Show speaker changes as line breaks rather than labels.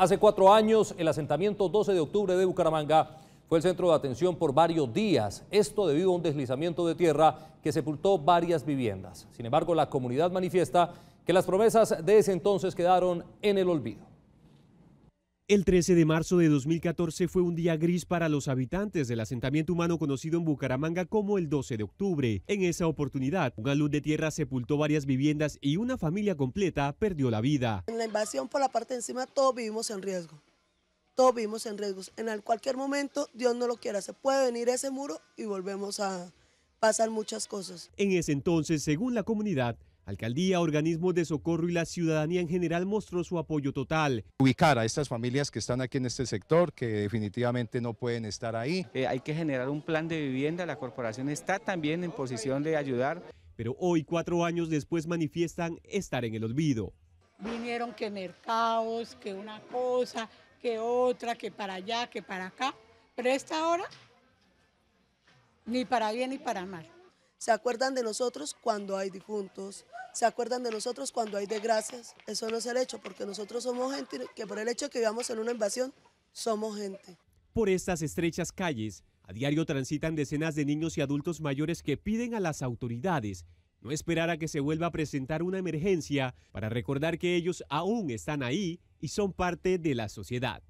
Hace cuatro años, el asentamiento 12 de octubre de Bucaramanga fue el centro de atención por varios días, esto debido a un deslizamiento de tierra que sepultó varias viviendas. Sin embargo, la comunidad manifiesta que las promesas de ese entonces quedaron en el olvido.
El 13 de marzo de 2014 fue un día gris para los habitantes del asentamiento humano conocido en Bucaramanga como el 12 de octubre. En esa oportunidad, un luz de tierra sepultó varias viviendas y una familia completa perdió la vida.
En la invasión por la parte de encima todos vivimos en riesgo. Todos vivimos en riesgos. En cualquier momento, Dios no lo quiera, se puede venir ese muro y volvemos a pasar muchas cosas.
En ese entonces, según la comunidad, Alcaldía, organismos de socorro y la ciudadanía en general mostró su apoyo total. Ubicar a
estas familias que están aquí en este sector, que definitivamente no pueden estar ahí. Eh,
hay que generar un plan de vivienda, la corporación está también en posición de ayudar. Pero hoy, cuatro años después, manifiestan estar en el olvido.
Vinieron que mercados, que una cosa, que otra, que para allá, que para acá. Pero esta hora, ni para bien ni para mal. Se acuerdan de nosotros cuando hay difuntos,
se acuerdan de nosotros cuando hay desgracias. Eso no es el hecho, porque nosotros somos gente que por el hecho de que vivamos en una invasión, somos gente.
Por estas estrechas calles, a diario transitan decenas de niños y adultos mayores que piden a las autoridades no esperar a que se vuelva a presentar una emergencia para recordar que ellos aún están ahí y son parte de la sociedad.